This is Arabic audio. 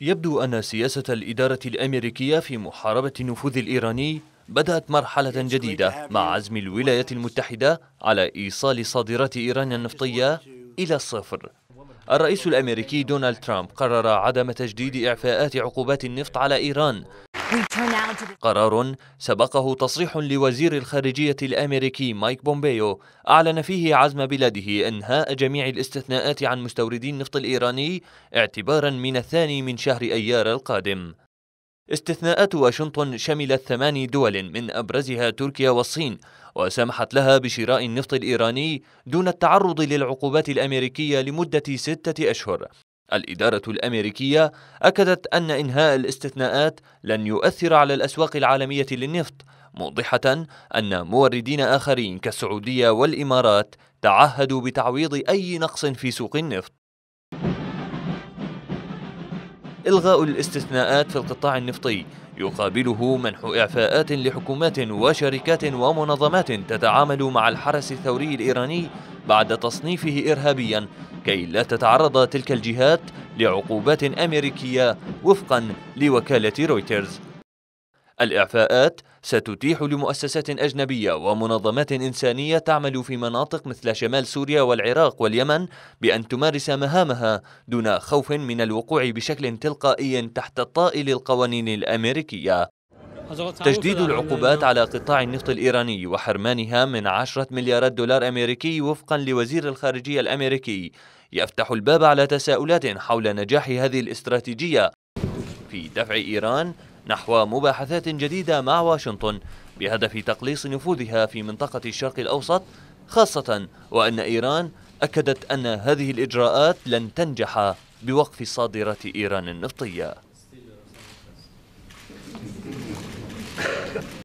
يبدو أن سياسة الإدارة الأمريكية في محاربة النفوذ الإيراني بدأت مرحلة جديدة مع عزم الولايات المتحدة على إيصال صادرات إيران النفطية إلى الصفر الرئيس الأمريكي دونالد ترامب قرر عدم تجديد إعفاءات عقوبات النفط على إيران قرار سبقه تصريح لوزير الخارجية الأمريكي مايك بومبيو أعلن فيه عزم بلاده إنهاء جميع الاستثناءات عن مستوردي النفط الإيراني اعتبارا من الثاني من شهر أيار القادم استثناءات واشنطن شملت ثمان دول من أبرزها تركيا والصين وسمحت لها بشراء النفط الإيراني دون التعرض للعقوبات الأمريكية لمدة ستة أشهر الإدارة الأمريكية أكدت أن إنهاء الاستثناءات لن يؤثر على الأسواق العالمية للنفط موضحة أن موردين آخرين كالسعودية والإمارات تعهدوا بتعويض أي نقص في سوق النفط إلغاء الاستثناءات في القطاع النفطي يقابله منح إعفاءات لحكومات وشركات ومنظمات تتعامل مع الحرس الثوري الإيراني بعد تصنيفه إرهابيا كي لا تتعرض تلك الجهات لعقوبات أمريكية وفقا لوكالة رويترز الإعفاءات ستتيح لمؤسسات أجنبية ومنظمات إنسانية تعمل في مناطق مثل شمال سوريا والعراق واليمن بأن تمارس مهامها دون خوف من الوقوع بشكل تلقائي تحت طائل القوانين الأمريكية تجديد العقوبات على قطاع النفط الإيراني وحرمانها من 10 مليارات دولار أمريكي وفقا لوزير الخارجية الأمريكي يفتح الباب على تساؤلات حول نجاح هذه الاستراتيجية في دفع إيران نحو مباحثات جديدة مع واشنطن بهدف تقليص نفوذها في منطقة الشرق الأوسط خاصة وأن إيران أكدت أن هذه الإجراءات لن تنجح بوقف صادرات إيران النفطية